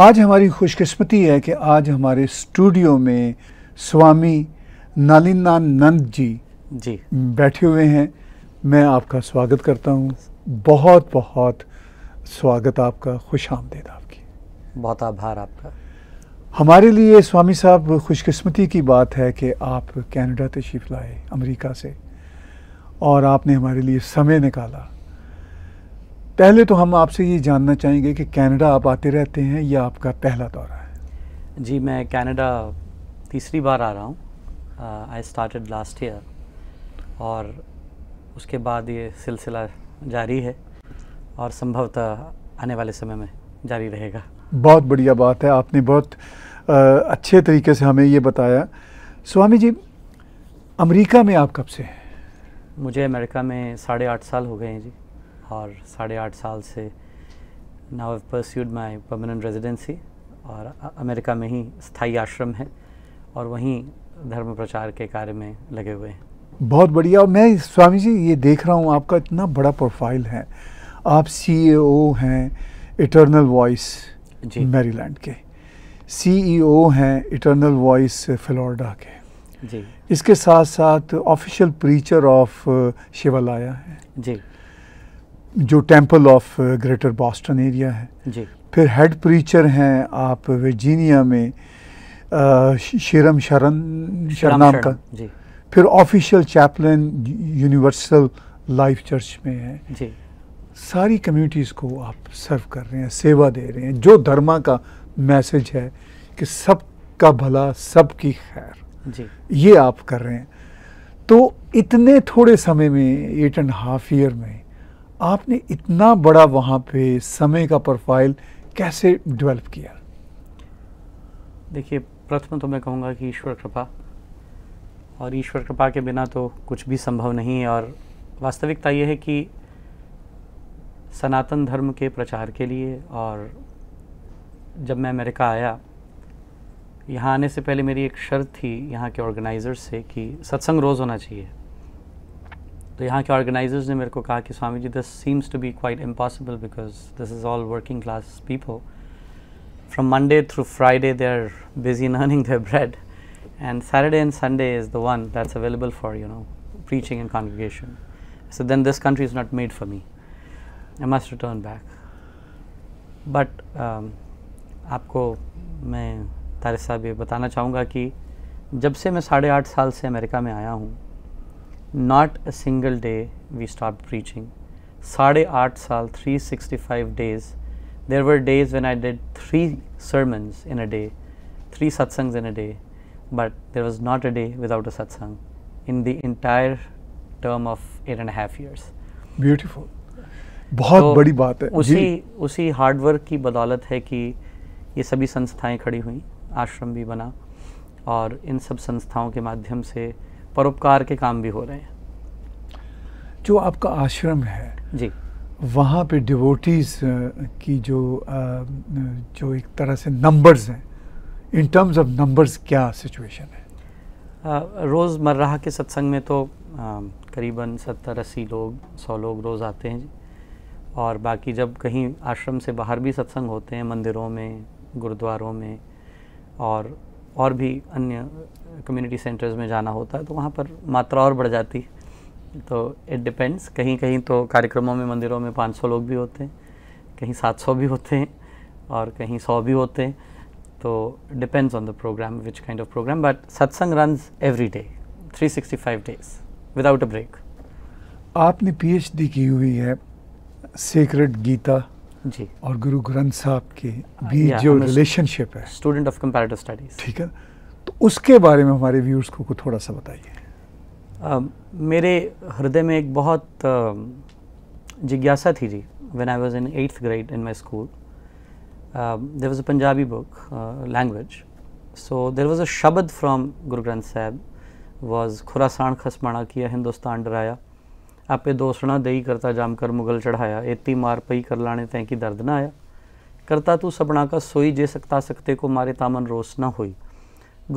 आज हमारी खुशकिस्मती है कि आज हमारे स्टूडियो में स्वामी नंद जी जी बैठे हुए हैं मैं आपका स्वागत करता हूँ बहुत बहुत स्वागत आपका खुश आमदेद आपकी बहुत आभार आपका हमारे लिए स्वामी साहब खुशकिस्मती की बात है कि आप कनाडा तशीफ लाए अमेरिका से और आपने हमारे लिए समय निकाला पहले तो हम आपसे ये जानना चाहेंगे कि कनाडा आप आते रहते हैं या आपका पहला दौरा है जी मैं कनाडा तीसरी बार आ रहा हूँ आई स्टार्टेड लास्ट ईयर और उसके बाद ये सिलसिला जारी है और संभवतः आने वाले समय में जारी रहेगा बहुत बढ़िया बात है आपने बहुत आ, अच्छे तरीके से हमें ये बताया स्वामी जी अमेरिका में आप कब से हैं मुझे अमेरिका में साढ़े आठ साल हो गए हैं जी और साढ़े आठ साल से now have pursued my permanent residency और अमेरिका में ही स्थाई आश्रम है और वहीं धर्म प्रचार के कार्य में लगे हुए हैं बहुत बढ़िया मैं स्वामी जी ये देख रहा हूँ आपका इतना बड़ा प्रोफाइल है आप सी e हैं इटर्नल वॉइस जी मैरीलैंड के सी e हैं इटर्नल वॉइस फ्लोरिडा के जी इसके साथ साथ ऑफिशियल प्रीचर ऑफ शिवालाया है जी जो temple of greater Boston area है जी फिर हेड प्रीचर हैं आप वर्जीनिया में शेरम शरण शरनाम का जी फिर official chaplain universal life church में है जी सारी कम्युनिटीज़ को आप सर्व कर रहे हैं सेवा दे रहे हैं जो धर्मा का मैसेज है कि सब का भला सब की खैर जी ये आप कर रहे हैं तो इतने थोड़े समय में एट एंड हाफ ईयर में आपने इतना बड़ा वहाँ पे समय का प्रोफाइल कैसे डेवलप किया देखिए प्रथम तो मैं कहूँगा कि ईश्वर कृपा और ईश्वर कृपा के बिना तो कुछ भी संभव नहीं है और वास्तविकता यह है कि सनातन धर्म के प्रचार के लिए और जब मैं अमेरिका आया यहाँ आने से पहले मेरी एक शर्त थी यहाँ के ऑर्गेनाइज़र से कि सत्संग रोज़ होना चाहिए तो यहाँ के ऑर्गेनाइजर्स ने मेरे को कहा कि Swami ji this seems to be quite impossible because this is all working class people from Monday through Friday they are busy in earning their bread and Saturday and Sunday is the one that's available for you know preaching and congregation so then this country is not made for me I must return back but आपको मैं तारिस साहब ये बताना चाहूँगा कि जब से मैं साढ़े आठ साल से अमेरिका में आया हूँ not a single day we stop preaching साढ़े आठ साल three sixty five days there were days when I did three sermons in a day three satsang in a day but there was not a day without a satsang in the entire term of eight and half years beautiful बहुत तो बड़ी बात है उसी उसी hard work की बदौलत है कि ये सभी संस्थाएं खड़ी हुई आश्रम भी बना और इन सब संस्थाओं के माध्यम से परोपकार के काम भी हो रहे हैं जो आपका आश्रम है जी वहाँ पे डिवोटीज़ की जो जो एक तरह से नंबर्स हैं इन टर्म्स ऑफ नंबर्स क्या सिचुएशन है रोज़मर्रा के सत्संग में तो करीबन सत्तर अस्सी लोग सौ लोग रोज़ आते हैं जी और बाकी जब कहीं आश्रम से बाहर भी सत्संग होते हैं मंदिरों में गुरुद्वारों में और और भी अन्य कम्युनिटी सेंटर्स में जाना होता है तो वहाँ पर मात्रा और बढ़ जाती है तो इट डिपेंड्स कहीं कहीं तो कार्यक्रमों में मंदिरों में 500 लोग भी होते हैं कहीं 700 भी होते हैं और कहीं 100 भी होते हैं तो depends on the program which kind of program but satsang run every day three days without a break आपने पीएचडी की हुई है सीक्रेट गीता जी और गुरु ग्रंथ साहब के हाँ, बीच जो रिलेशनशिप है स्टूडेंट ऑफ कंपेरेटिव स्टडीज ठीक है तो उसके बारे में हमारे व्यूर्स को कुछ थोड़ा सा बताइए मेरे हृदय में एक बहुत जिज्ञासा थी जी when I was in eighth grade in my school there was a Punjabi book language so there was a shabad from गुरु ग्रंथ साहब वॉज खुरासान खसमाना किया हिंदुस्तान डराया आपे दोसणा दई करता ਜਾਮ कर मुग़ल चढ़ाया एती मार पई कर लाने ਤੈ ਕੀ दर्द ਨਾ आया करता तू सबना का सोई जे सकता सकते को मारे तामन रोस ना हुई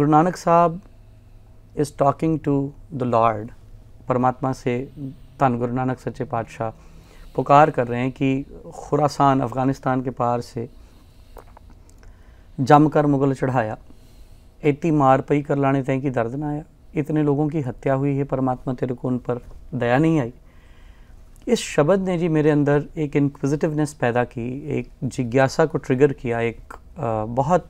Guru Nanak Sahab is talking to the lord परमात्मा से धन गुरु नानक सच्चे पातशाह पुकार कर रहे हैं कि खुरासान अफ़गानिस्तान के पार से जम कर मुगल चढ़ाया इतनी मार पई कर लाने तय की दर्द ना आया इतने लोगों की हत्या हुई है परमात्मा तेरे को उन पर दया नहीं आई इस शब्द ने जी मेरे अंदर एक इनक्विजिटिवनेस पैदा की एक जिज्ञासा को ट्रिगर किया एक आ, बहुत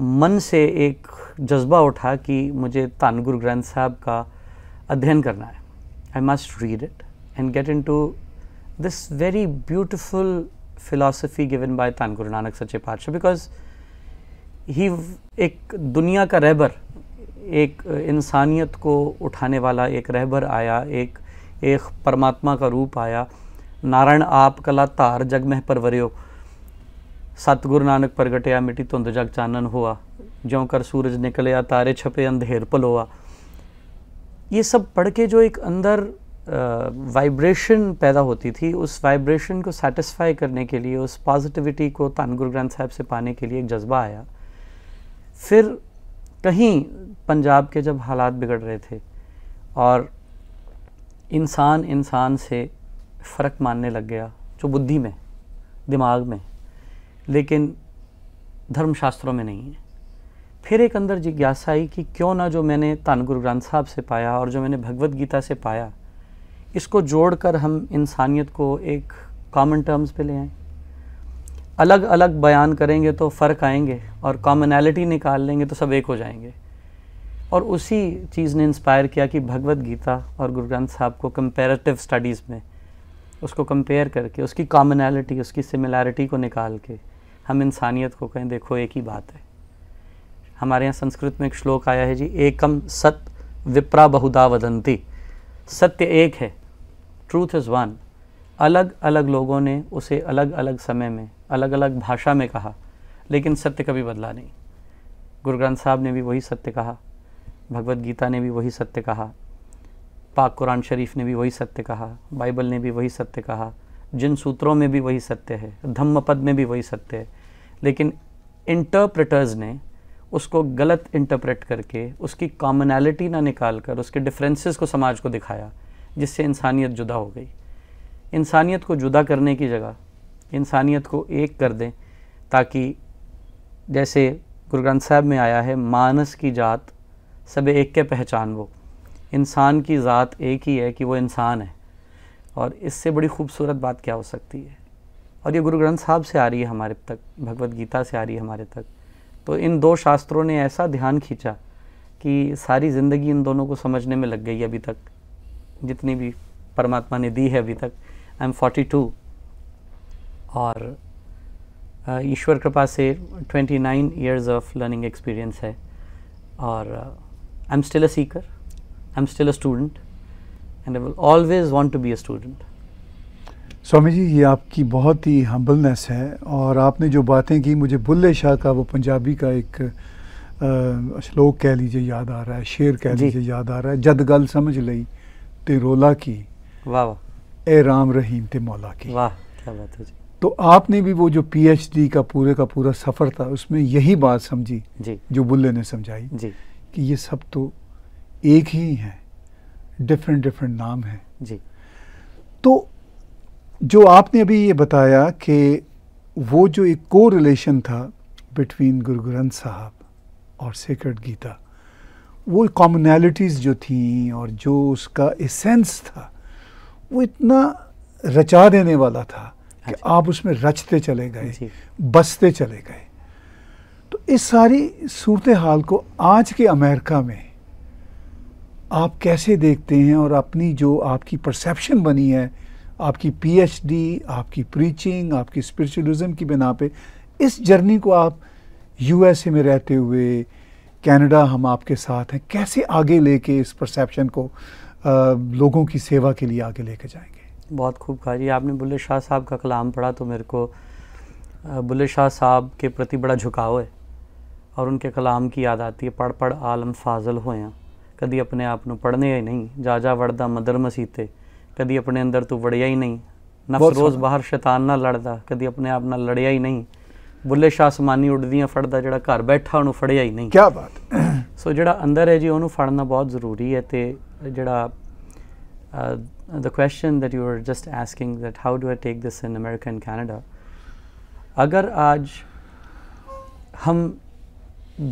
मन से एक जज्बा उठा कि मुझे गुरु ग्रंथ साहब का अध्ययन करना है I must read it and get into this very beautiful philosophy given by Guru Nanak सचे पातशाह बिकॉज ही एक दुनिया का रहबर एक इंसानियत को उठाने वाला एक रहबर आया एक एक परमात्मा का रूप आया नारायण आप कला धार जग मह परवरियो सतगुरु नानक प्रगटिया मिट्टी धुंद जग चानन हुआ ज्यों कर सूरज निकलिया तारे छपे अंधेर पलोआ ये सब पढ़ के जो एक अंदर वाइब्रेशन पैदा होती थी उस वाइब्रेशन को सेटिस्फाई करने के लिए उस पॉजिटिविटी को धन गुरु ग्रंथ साहब से पाने के लिए एक जज्बा आया फिर कहीं पंजाब के जब हालात बिगड़ रहे थे और इंसान इंसान से फ़र्क मानने लग गया जो बुद्धि में दिमाग में लेकिन धर्मशास्त्रों में नहीं है फिर एक अंदर जिज्ञासा आई कि क्यों ना जो मैंने गुरु ग्रंथ साहब से पाया और जो मैंने भगवत गीता से पाया इसको जोड़कर हम इंसानियत को एक कॉमन टर्म्स पे ले आए अलग अलग बयान करेंगे तो फ़र्क आएंगे और कॉमनैलिटी निकाल लेंगे तो सब एक हो जाएंगे और उसी चीज़ ने इंस्पायर किया कि भगवत गीता और गुरु ग्रंथ साहब को कंपेरेटिव स्टडीज़ में उसको कंपेयर करके उसकी कॉमनैलिटी उसकी सिमिलैरिटी को निकाल के हम इंसानियत को कहें देखो एक ही बात है हमारे यहाँ संस्कृत में एक श्लोक आया है जी एकम सत विप्रा बहुधा वदंती सत्य एक है ट्रूथ इज़ वन अलग अलग लोगों ने उसे अलग अलग समय में अलग अलग भाषा में कहा लेकिन सत्य कभी बदला नहीं गुरु ग्रंथ साहब ने भी वही सत्य कहा भगवत गीता ने भी वही सत्य कहा पाक कुरान शरीफ ने भी वही सत्य कहा बाइबल ने भी वही सत्य कहा जिन सूत्रों में भी वही सत्य है धम्म पद में भी वही सत्य है लेकिन इंटरप्रेटर्स ने उसको गलत इंटरप्रेट करके उसकी कॉमनैलिटी ना निकाल कर उसके डिफरेंसेस को समाज को दिखाया जिससे इंसानियत जुदा हो गई इंसानियत को जुदा करने की जगह इंसानियत को एक कर दें ताकि जैसे गुरु ग्रंथ साहब में आया है मानस की जात सब एक के पहचान वो इंसान की ज़ात एक ही है कि वो इंसान है और इससे बड़ी खूबसूरत बात क्या हो सकती है और ये गुरु ग्रंथ साहब से आ रही है हमारे तक भगवत गीता से आ रही है हमारे तक तो इन दो शास्त्रों ने ऐसा ध्यान खींचा कि सारी ज़िंदगी इन दोनों को समझने में लग गई अभी तक जितनी भी परमात्मा ने दी है अभी तक आई एम फोर्टी टू और ईश्वर कृपा से twenty nine years of learning experience है और I am still a seeker, I am still a student, and I will always want to be a student. स्वामी जी ये आपकी बहुत ही हम्बलनेस है और आपने जो बातें की मुझे बुल्ले शाह का वो पंजाबी का एक श्लोक कह लीजिए याद आ रहा है शेर कह लीजिए याद आ रहा है जद गल समझ ली ते रोला की वाह वाह ए राम रहीम ते मौला की वाह क्या बात है जी तो आपने भी वो जो पीएचडी का पूरे का पूरा सफ़र था उसमें यही बात समझी जी जो बुल्ले ने समझाई जी कि ये सब तो एक ही है डिफरेंट डिफरेंट नाम है जी तो जो आपने अभी ये बताया कि वो जो एक को रिलेशन था बिटवीन गुरु ग्रंथ साहब और सेक्रेट गीता वो कॉमनैलिटीज़ जो थी और जो उसका एसेंस था वो इतना रचा देने वाला था कि अच्छा। आप उसमें रचते चले गए बसते चले गए इस सारी सूरत हाल को आज के अमेरिका में आप कैसे देखते हैं और अपनी जो आपकी परसेप्शन बनी है आपकी पीएचडी, आपकी प्रीचिंग आपकी स्पिरिचुअलिज्म की बिना पे इस जर्नी को आप यूएसए में रहते हुए कनाडा हम आपके साथ हैं कैसे आगे लेके इस परसेप्शन को आ, लोगों की सेवा के लिए आगे लेके जाएंगे बहुत खूब कहा जी आपने बुल्ले शाह साहब का कलाम पढ़ा तो मेरे को बुल्ले शाह साहब के प्रति बड़ा झुकाव है ਔਰ ਉਹਨਾਂ ਦੇ ਕਲਾਮ ਕੀ ਯਾਦ ਆਤੀ ਹੈ ਪੜ ਪੜ ਆਲਮ ਫਾਜ਼ਲ ਹੋਇਆ ਕਦੀ ਆਪਣੇ ਆਪ ਨੂੰ ਪੜਨੇ ਹੀ ਨਹੀਂ ਜਾਜਾ ਵੜਦਾ ਮਦਰ ਮਸੀਤੇ ਕਦੀ ਆਪਣੇ ਅੰਦਰ ਤੂੰ ਵੜਿਆ ਹੀ ਨਹੀਂ ਨਫਸ ਰੋਜ਼ ਬਾਹਰ ਸ਼ੈਤਾਨ ਨਾਲ ਲੜਦਾ ਕਦੀ ਆਪਣੇ ਆਪ ਨਾਲ ਲੜਿਆ ਹੀ ਨਹੀਂ ਬੁੱਲੇ ਸ਼ਾਹ ਸਮਾਨੀ ਉੱਡਦੀਆਂ ਫੜਦਾ ਜਿਹੜਾ ਘਰ ਬੈਠਾ ਉਹਨੂੰ ਫੜਿਆ ਹੀ ਨਹੀਂ ਕੀ ਬਾਤ ਸੋ ਜਿਹੜਾ ਅੰਦਰ ਹੈ ਜੀ ਉਹਨੂੰ ਫੜਨਾ ਬਹੁਤ ਜ਼ਰੂਰੀ ਹੈ ਤੇ ਜਿਹੜਾ the question that you were just asking that how do I take this in America and Canada अगर आज हम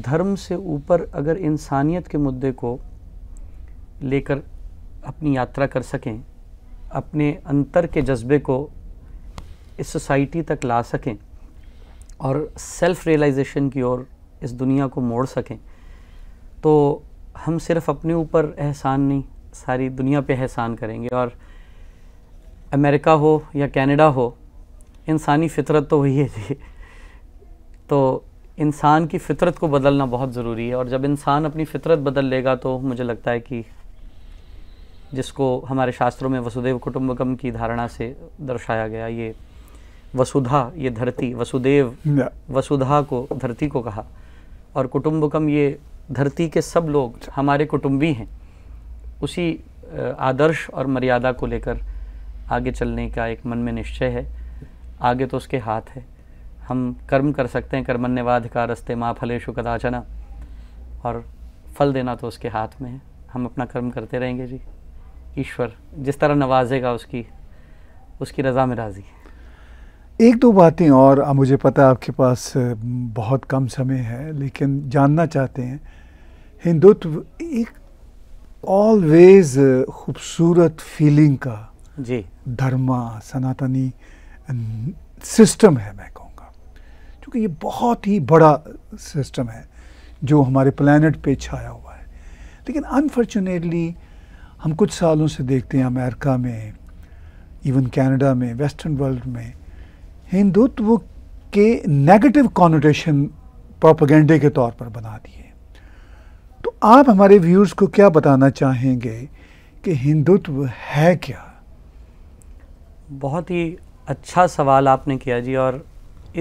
धर्म से ऊपर अगर इंसानियत के मुद्दे को लेकर अपनी यात्रा कर सकें अपने अंतर के जज्बे को इस सोसाइटी तक ला सकें और सेल्फ़ रियलाइजेशन की ओर इस दुनिया को मोड़ सकें तो हम सिर्फ अपने ऊपर एहसान नहीं सारी दुनिया पे एहसान करेंगे और अमेरिका हो या कनाडा हो इंसानी फितरत तो वही है जी तो इंसान की फितरत को बदलना बहुत ज़रूरी है और जब इंसान अपनी फितरत बदल लेगा तो मुझे लगता है कि जिसको हमारे शास्त्रों में वसुदेव कुटुंबकम की धारणा से दर्शाया गया ये वसुधा ये धरती वसुदेव वसुधा को धरती को कहा और कुटुंबकम ये धरती के सब लोग हमारे कुटुंबी हैं उसी आदर्श और मर्यादा को लेकर आगे चलने का एक मन में निश्चय है आगे तो उसके हाथ है हम कर्म कर सकते हैं रस्ते माँ फलेशु कदाचना और फल देना तो उसके हाथ में है हम अपना कर्म करते रहेंगे जी ईश्वर जिस तरह नवाजेगा उसकी उसकी रज़ा में राज़ी एक दो बातें और मुझे पता आपके पास बहुत कम समय है लेकिन जानना चाहते हैं हिंदुत्व एक ऑलवेज खूबसूरत फीलिंग का जी धर्मा सनातनी सिस्टम है मैं कहूँ क्योंकि ये बहुत ही बड़ा सिस्टम है जो हमारे प्लानट पे छाया हुआ है लेकिन अनफॉर्चुनेटली हम कुछ सालों से देखते हैं अमेरिका में इवन कनाडा में वेस्टर्न वर्ल्ड में हिंदुत्व के नेगेटिव कॉनोटेशन प्रोपागेंडे के तौर पर बना दिए तो आप हमारे व्यूर्स को क्या बताना चाहेंगे कि हिंदुत्व है क्या बहुत ही अच्छा सवाल आपने किया जी और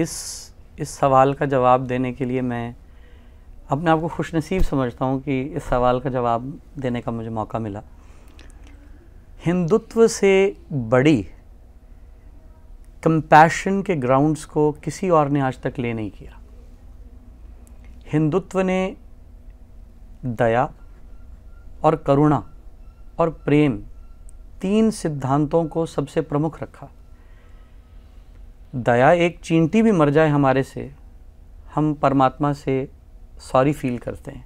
इस इस सवाल का जवाब देने के लिए मैं अपने आप को खुश नसीब समझता हूँ कि इस सवाल का जवाब देने का मुझे मौका मिला हिंदुत्व से बड़ी कंपैशन के ग्राउंड्स को किसी और ने आज तक ले नहीं किया हिंदुत्व ने दया और करुणा और प्रेम तीन सिद्धांतों को सबसे प्रमुख रखा दया एक चींटी भी मर जाए हमारे से हम परमात्मा से सॉरी फील करते हैं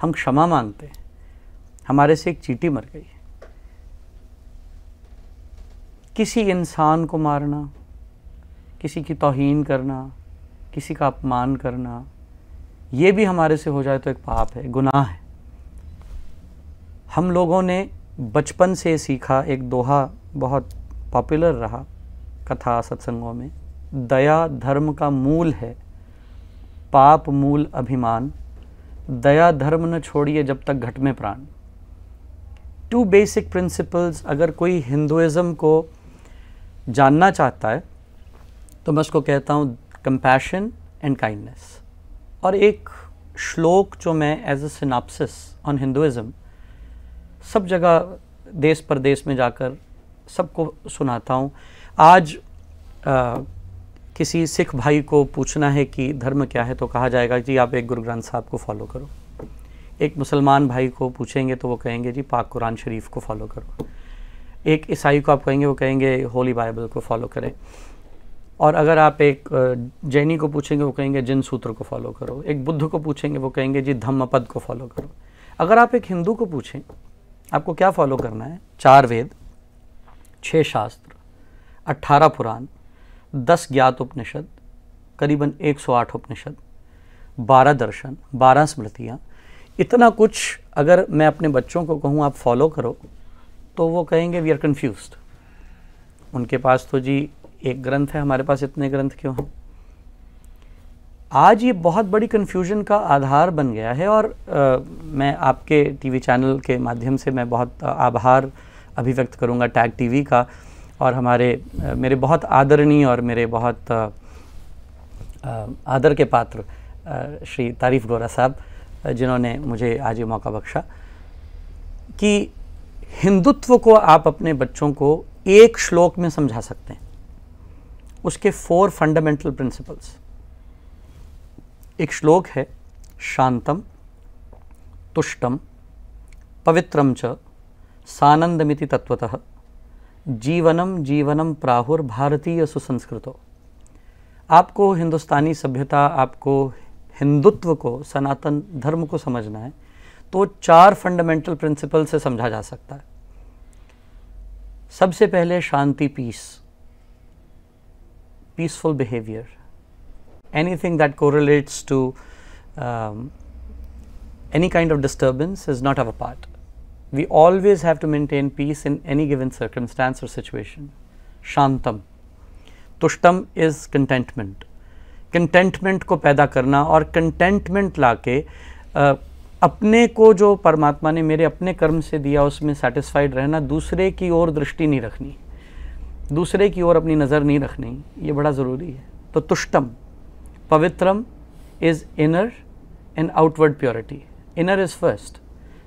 हम क्षमा मांगते हैं हमारे से एक चींटी मर गई किसी इंसान को मारना किसी की तोहन करना किसी का अपमान करना ये भी हमारे से हो जाए तो एक पाप है गुनाह है हम लोगों ने बचपन से सीखा एक दोहा बहुत पॉपुलर रहा कथा सत्संगों में दया धर्म का मूल है पाप मूल अभिमान दया धर्म न छोड़िए जब तक घट में प्राण टू बेसिक प्रिंसिपल्स अगर कोई हिंदुज़म को जानना चाहता है तो मैं उसको कहता हूँ कंपैशन एंड काइंडनेस और एक श्लोक जो मैं as a synopsis on Hinduism सब जगह देश परदेश में जाकर सबको सुनाता हूँ आज आ, किसी सिख भाई को पूछना है कि धर्म क्या है तो कहा जाएगा जी आप एक गुरु ग्रंथ साहब को फॉलो करो एक मुसलमान भाई को पूछेंगे तो वो कहेंगे जी पाक कुरान शरीफ को फॉलो करो एक ईसाई को आप कहेंगे वो कहेंगे होली बाइबल को फॉलो करें और अगर आप एक जैनी को पूछेंगे वो कहेंगे जिन सूत्र को फॉलो करो एक बुद्ध को पूछेंगे वो कहेंगे जी धम्म पद को फॉलो करो अगर आप एक हिंदू को पूछें आपको क्या फॉलो करना है चार वेद छः शास्त्र 18 पुराण 10 ज्ञात उपनिषद करीबन 108 उपनिषद 12 दर्शन 12 स्मृतियाँ इतना कुछ अगर मैं अपने बच्चों को कहूँ आप फॉलो करो तो वो कहेंगे वी आर कन्फ्यूज उनके पास तो जी एक ग्रंथ है हमारे पास इतने ग्रंथ क्यों हैं आज ये बहुत बड़ी कन्फ्यूजन का आधार बन गया है और आ, मैं आपके टीवी चैनल के माध्यम से मैं बहुत आभार अभिव्यक्त करूँगा टैग टीवी का और हमारे मेरे बहुत आदरणीय और मेरे बहुत आदर के पात्र श्री तारीफ गोरा साहब जिन्होंने मुझे आज ये मौका बख्शा कि हिंदुत्व को आप अपने बच्चों को एक श्लोक में समझा सकते हैं उसके फोर फंडामेंटल प्रिंसिपल्स एक श्लोक है शांतम तुष्टम पवित्रम च सानंदमिति तत्वतः जीवनम जीवनम प्राहुर भारतीय सुसंस्कृतो आपको हिंदुस्तानी सभ्यता आपको हिंदुत्व को सनातन धर्म को समझना है तो चार फंडामेंटल प्रिंसिपल से समझा जा सकता है सबसे पहले शांति peace peaceful behaviour anything that correlates to any kind of disturbance is not a part we always have to maintain peace in any given circumstance or situation. Shantam. Tushtam is contentment. Contentment को पैदा करना और containment लाके आ, अपने को जो परमात्मा ने मेरे अपने कर्म से दिया उसमें सेटिस्फाइड रहना दूसरे की ओर दृष्टि नहीं रखनी दूसरे की ओर अपनी नज़र नहीं रखनी ये बड़ा ज़रूरी है तो तुष्टम पवित्रम is inner and outward purity inner is first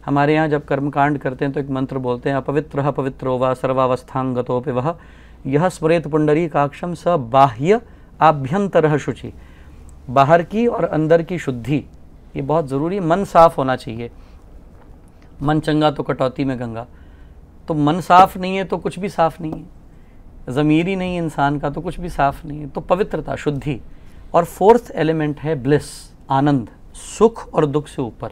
हमारे यहाँ जब कर्मकांड करते हैं तो एक मंत्र बोलते हैं अपवित्र पवित्रो व सर्वावस्थांगतोपि वह यह स्मृत पुंडरी काक्षम स बाह्य आभ्यंतर शुचि बाहर की और अंदर की शुद्धि ये बहुत ज़रूरी मन साफ होना चाहिए मन चंगा तो कटौती में गंगा तो मन साफ नहीं है तो कुछ भी साफ नहीं है ज़मीर ही नहीं इंसान का तो कुछ भी साफ नहीं है तो पवित्रता शुद्धि और फोर्थ एलिमेंट है ब्लिस आनंद सुख और दुख से ऊपर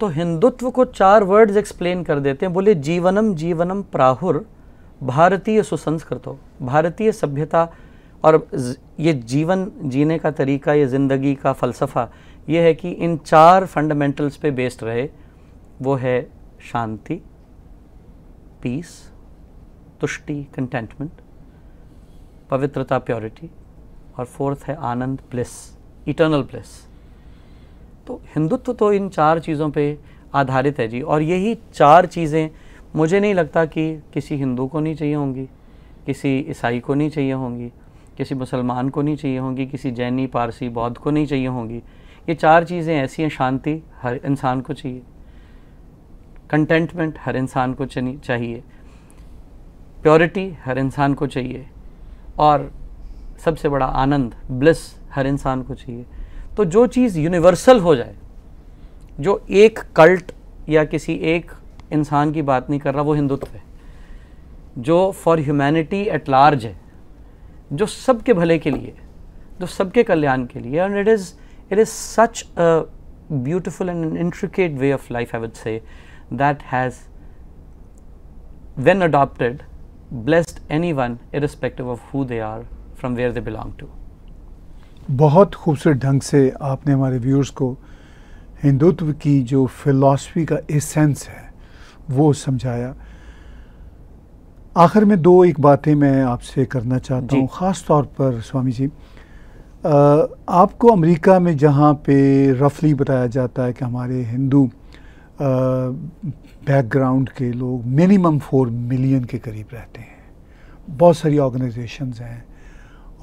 तो हिंदुत्व को चार वर्ड्स एक्सप्लेन कर देते हैं बोले जीवनम जीवनम प्राहुर भारतीय सुसंस्कृत भारतीय सभ्यता और ये जीवन जीने का तरीका ये ज़िंदगी का फ़लसफ़ा ये है कि इन चार फंडामेंटल्स पे बेस्ड रहे वो है शांति पीस तुष्टि कंटेंटमेंट पवित्रता प्योरिटी और फोर्थ है आनंद प्लस इटर्नल प्लस तो हिंदुत्व तो इन चार चीज़ों पे आधारित है जी और यही चार चीज़ें मुझे नहीं लगता कि किसी हिंदू को नहीं चाहिए होंगी किसी ईसाई को नहीं चाहिए होंगी किसी मुसलमान को नहीं चाहिए होंगी किसी जैनी पारसी बौद्ध को नहीं चाहिए होंगी ये चार चीज़ें ऐसी हैं शांति हर इंसान को चाहिए कंटेंटमेंट हर इंसान को चाहिए प्योरिटी हर इंसान को चाहिए और सबसे बड़ा आनंद ब्लिस हर इंसान को चाहिए तो जो चीज़ यूनिवर्सल हो जाए जो एक कल्ट या किसी एक इंसान की बात नहीं कर रहा वो हिंदुत्व है जो फॉर ह्यूमैनिटी एट लार्ज है जो सबके भले के लिए जो सबके कल्याण के लिए and it is it is such a beautiful and intricate way of life I would say that has been adopted blessed anyone irrespective of who they are from where they belong to बहुत खूबसूरत ढंग से आपने हमारे viewers को हिंदुत्व की जो philosophy का एसेंस है वो समझाया आखिर में दो एक बातें मैं आपसे करना चाहता हूँ ख़ास तौर पर स्वामी जी आपको अमेरिका में जहाँ पे रफली बताया जाता है कि हमारे हिंदू बैकग्राउंड के लोग मिनिमम फोर मिलियन के करीब रहते हैं बहुत सारी ऑर्गेनाइजेशंस हैं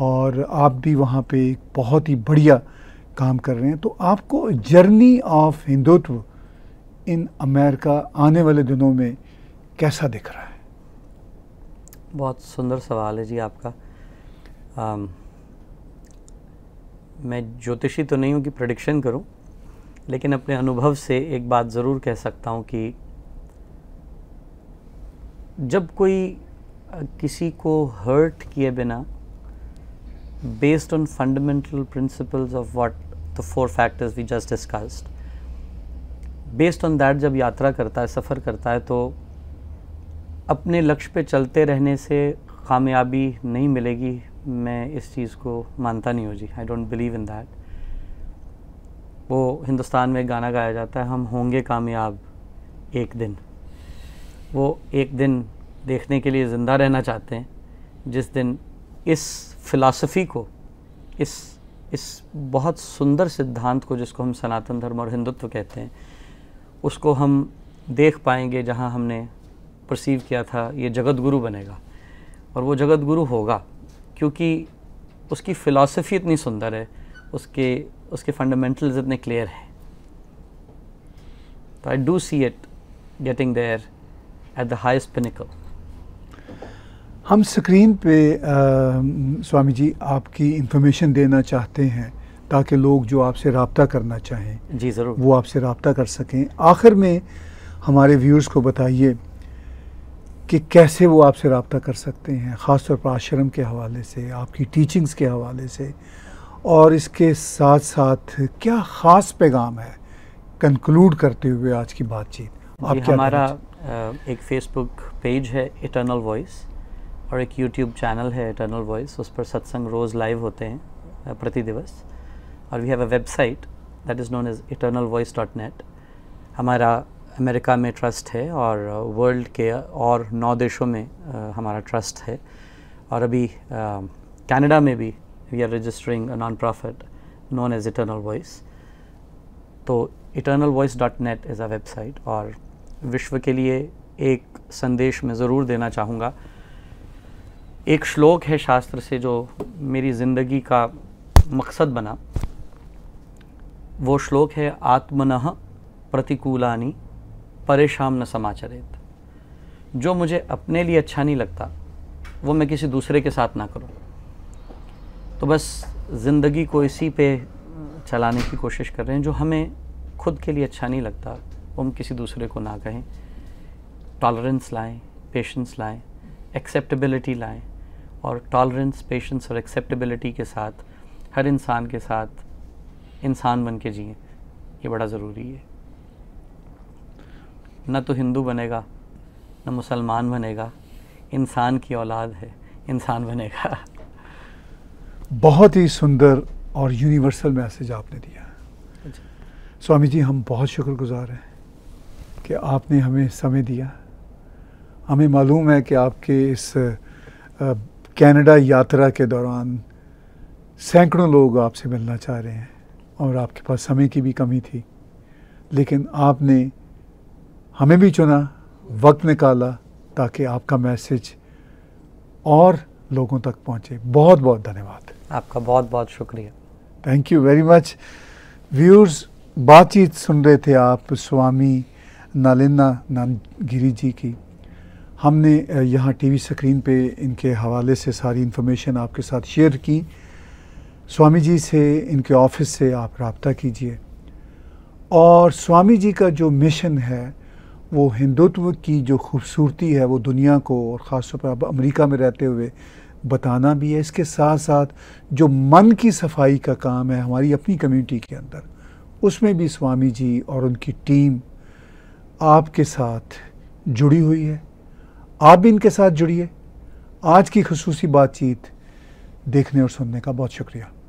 और आप भी वहाँ पे एक बहुत ही बढ़िया काम कर रहे हैं तो आपको journey of Hindutva in America आने वाले दिनों में कैसा दिख रहा है बहुत सुंदर सवाल है जी आपका आम, मैं ज्योतिषी तो नहीं हूँ कि प्रडिक्शन करूँ लेकिन अपने अनुभव से एक बात ज़रूर कह सकता हूँ कि जब कोई किसी को हर्ट किए बिना based on fundamental principles of what the four factors we just discussed based on that जब यात्रा करता है सफ़र करता है तो अपने लक्ष्य पे चलते रहने से कामयाबी नहीं मिलेगी मैं इस चीज़ को मानता नहीं हूँ जी I don't believe in that वो हिंदुस्तान में गाना गाया जाता है हम होंगे कामयाब एक दिन वो एक दिन देखने के लिए ज़िंदा रहना चाहते हैं जिस दिन इस फ़िलासफ़ी को इस इस बहुत सुंदर सिद्धांत को जिसको हम सनातन धर्म और हिंदुत्व कहते हैं उसको हम देख पाएंगे जहाँ हमने परसीव किया था ये जगत गुरु बनेगा और वो जगत गुरु होगा क्योंकि उसकी फ़िलासफ़ी इतनी सुंदर है उसके उसके फंडामेंटल्स इतने क्लियर हैं तो I do see it getting there at the highest pinnacle हम स्क्रीन पे आ, स्वामी जी आपकी इंफॉर्मेशन देना चाहते हैं ताकि लोग जो आपसे रबता करना चाहें जी ज़रूर वो आपसे रबता कर सकें आखिर में हमारे व्यूर्स को बताइए कि कैसे वो आपसे रबता कर सकते हैं ख़ास तौर पर आश्रम के हवाले से आपकी टीचिंग्स के हवाले से और इसके साथ साथ क्या ख़ास पैगाम है कंक्लूड करते हुए आज की बातचीत आप हमारा एक फेसबुक पेज है इटर्नल वॉइस और एक यूट्यूब चैनल है इटर्नल वॉइस उस पर सत्संग रोज़ लाइव होते हैं प्रति दिवस और we have a website that is known as eternal voice dot net हमारा अमेरिका में ट्रस्ट है और वर्ल्ड के और नौ देशों में हमारा ट्रस्ट है और अभी कनाडा में भी we are registering non profit known as eternal voice तो eternal voice dot net is a website और विश्व के लिए एक संदेश मैं ज़रूर देना चाहूँगा एक श्लोक है शास्त्र से जो मेरी ज़िंदगी का मकसद बना वो श्लोक है आत्मन प्रतिकूलानी परेशान न समाचरित जो मुझे अपने लिए अच्छा नहीं लगता वो मैं किसी दूसरे के साथ ना करूं तो बस ज़िंदगी को इसी पे चलाने की कोशिश कर रहे हैं जो हमें खुद के लिए अच्छा नहीं लगता वो हम किसी दूसरे को ना कहें टॉलरेंस लाएं पेशेंस लाएं एक्सेप्टेबिलिटी लाएं और टॉलरेंस पेशेंस और एक्सेप्टेबिलिटी के साथ हर इंसान के साथ इंसान बन के जिए ये बड़ा ज़रूरी है न तो हिंदू बनेगा न मुसलमान बनेगा इंसान की औलाद है इंसान बनेगा बहुत ही सुंदर और यूनिवर्सल मैसेज आपने दिया अच्छा। स्वामी जी हम बहुत शुक्रगुजार हैं कि आपने हमें समय दिया हमें मालूम है कि आपके इस कनाडा यात्रा के दौरान सैकड़ों लोग आपसे मिलना चाह रहे हैं और आपके पास समय की भी कमी थी लेकिन आपने हमें भी चुना वक्त निकाला ताकि आपका मैसेज और लोगों तक पहुंचे बहुत बहुत धन्यवाद आपका बहुत बहुत शुक्रिया thank you very much viewers बातचीत सुन रहे थे आप स्वामी नालिना गिरी जी की हमने यहाँ टीवी स्क्रीन पे इनके हवाले से सारी इन्फॉर्मेशन आपके साथ शेयर की स्वामी जी से इनके ऑफिस से आप रबता कीजिए और स्वामी जी का जो मिशन है वो हिंदुत्व की जो खूबसूरती है वो दुनिया को और ख़ास तौर पर अब अमरीका में रहते हुए बताना भी है इसके साथ साथ जो मन की सफाई का काम है हमारी अपनी कम्युनिटी के अंदर उसमें भी स्वामी जी और उनकी टीम आपके साथ जुड़ी हुई है आप भी इनके साथ जुड़िए आज की खसूसी बातचीत देखने और सुनने का बहुत शुक्रिया